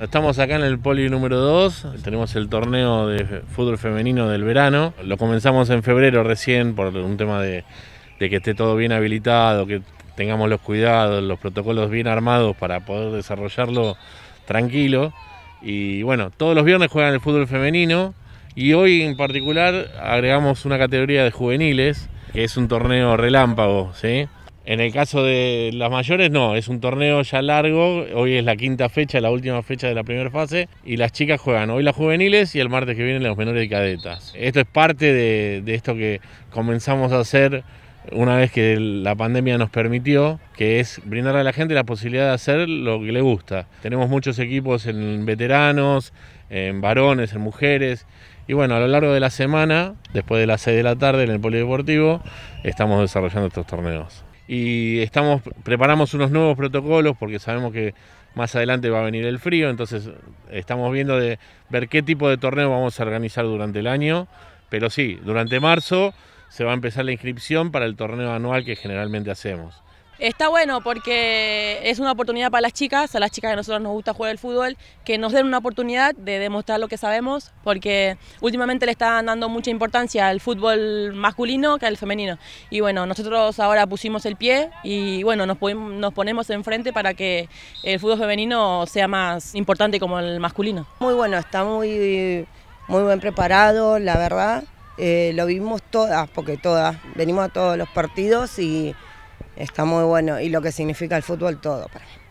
Estamos acá en el poli número 2, tenemos el torneo de fútbol femenino del verano. Lo comenzamos en febrero recién por un tema de, que esté todo bien habilitado, que tengamos los cuidados, los protocolos bien armados para poder desarrollarlo tranquilo. Y bueno, todos los viernes juegan el fútbol femenino y hoy en particular agregamos una categoría de juveniles, que es un torneo relámpago, ¿sí? En el caso de las mayores, no, es un torneo ya largo. Hoy es la quinta fecha, la última fecha de la primera fase. Y las chicas juegan hoy las juveniles y el martes que viene los menores y cadetas. Esto es parte de, de esto que comenzamos a hacer una vez que la pandemia nos permitió, que es brindarle a la gente la posibilidad de hacer lo que le gusta. Tenemos muchos equipos en veteranos, en varones, en mujeres. Y bueno, a lo largo de la semana, después de las 6 de la tarde en el Polideportivo, estamos desarrollando estos torneos y estamos preparamos unos nuevos protocolos porque sabemos que más adelante va a venir el frío, entonces estamos viendo de ver qué tipo de torneo vamos a organizar durante el año, pero sí, durante marzo se va a empezar la inscripción para el torneo anual que generalmente hacemos. Está bueno porque es una oportunidad para las chicas, a las chicas que a nosotros nos gusta jugar el fútbol, que nos den una oportunidad de demostrar lo que sabemos, porque últimamente le están dando mucha importancia al fútbol masculino que al femenino. Y bueno, nosotros ahora pusimos el pie y bueno, nos, ponemos enfrente para que el fútbol femenino sea más importante como el masculino. Muy bueno, está muy, muy bien preparado, la verdad. Eh, lo vimos todas, porque todas, venimos a todos los partidos y Está muy bueno y lo que significa el fútbol todo para